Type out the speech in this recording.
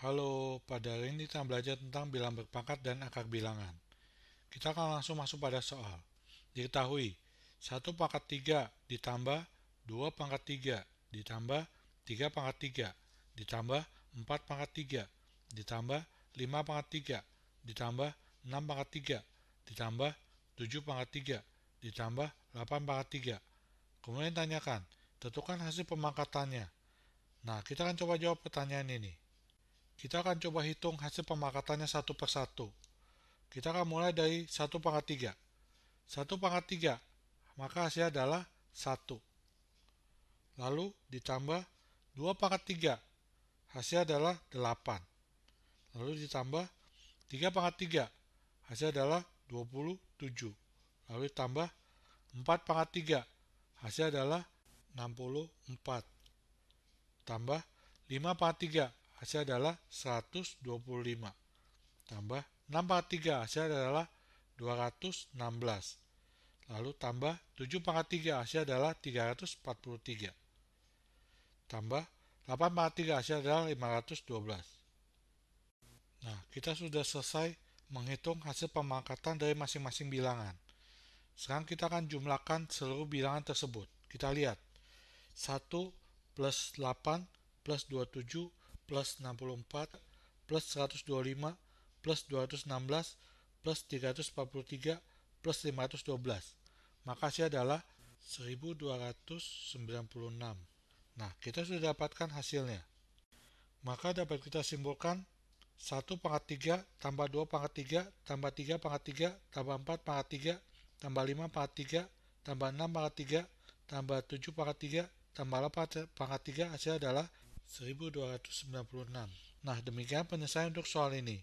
Halo, pada hari ini kita belajar tentang bilangan berpangkat dan akar bilangan. Kita akan langsung masuk pada soal. Diketahui, 1 pangkat 3 ditambah 2 pangkat 3 ditambah 3 pangkat 3 ditambah 4 pangkat 3 ditambah 5 pangkat 3 ditambah 6 pangkat 3 ditambah 7 pangkat 3 ditambah 8 pangkat 3. Kemudian tanyakan, tentukan hasil pemangkatannya. Nah, kita akan coba jawab pertanyaan ini. Kita akan coba hitung hasil pemangkatannya satu per satu. Kita akan mulai dari satu pangkat tiga. Satu pangkat tiga, maka hasilnya adalah satu. Lalu ditambah dua pangkat tiga, hasilnya adalah delapan. Lalu ditambah tiga pangkat tiga, hasilnya adalah dua puluh tujuh. Lalu ditambah empat pangkat tiga, hasilnya adalah enam puluh empat. Tambah lima pangkat tiga, hasilnya adalah 125 tambah 6 3 hasilnya adalah 216 lalu tambah 7 3 hasilnya adalah 343 tambah 8 3 hasilnya adalah 512 nah kita sudah selesai menghitung hasil pemangkatan dari masing-masing bilangan sekarang kita akan jumlahkan seluruh bilangan tersebut kita lihat 1 plus 8 plus 27 plus 64 plus 125 plus 216 plus 343 plus 512 maka hasil adalah 1296 nah kita sudah dapatkan hasilnya maka dapat kita simpulkan 1 pangkat 3 tambah 2 pangkat 3 tambah 3 pangkat 3 tambah 4 pangkat 3 tambah 5 pangkat 3 tambah 6 pangkat 3 tambah 7 pangkat 3 tambah 8 pangkat 3 hasil adalah 1296. Nah, demikian penyelesaian untuk soal ini.